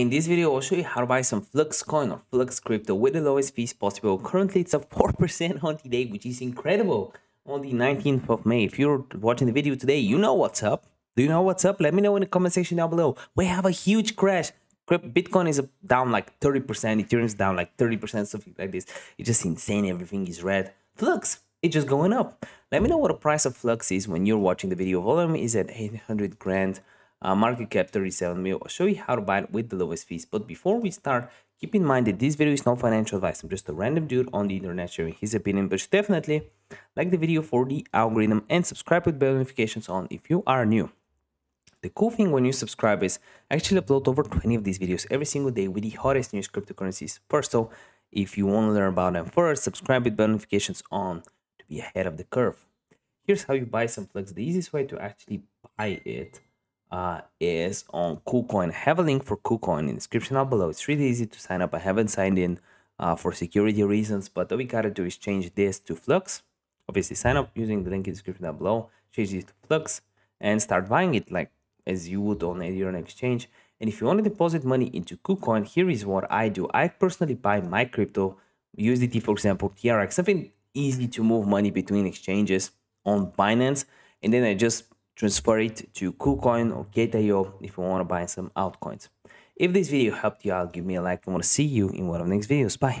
In this video, I'll show you how to buy some Flux coin or Flux crypto with the lowest fees possible. Currently, it's a 4% on today, which is incredible on the 19th of May. If you're watching the video today, you know what's up. Do you know what's up? Let me know in the comment section down below. We have a huge crash. Bitcoin is down like 30%, Ethereum's down like 30%, something like this. It's just insane. Everything is red. Flux, it's just going up. Let me know what the price of Flux is when you're watching the video. Volume is at 800 grand uh, market cap 37 mil. I'll show you how to buy it with the lowest fees. But before we start, keep in mind that this video is not financial advice. I'm just a random dude on the internet sharing his opinion, but definitely like the video for the algorithm and subscribe with bell notifications on if you are new. The cool thing when you subscribe is I actually upload over 20 of these videos every single day with the hottest news cryptocurrencies. First of all, if you want to learn about them first, subscribe with bell notifications on to be ahead of the curve. Here's how you buy some flex. The easiest way to actually buy it uh, is on KuCoin. I have a link for KuCoin in the description down below. It's really easy to sign up. I haven't signed in uh, for security reasons, but what we gotta do is change this to Flux. Obviously, sign up using the link in the description down below, change it to Flux, and start buying it like as you would on any an exchange. And if you want to deposit money into KuCoin, here is what I do. I personally buy my crypto, USDT for example, TRX, something easy to move money between exchanges on Binance, and then I just transfer it to KuCoin or Gate.io if you want to buy some altcoins. If this video helped you out, give me a like. I want to see you in one of the next videos. Bye.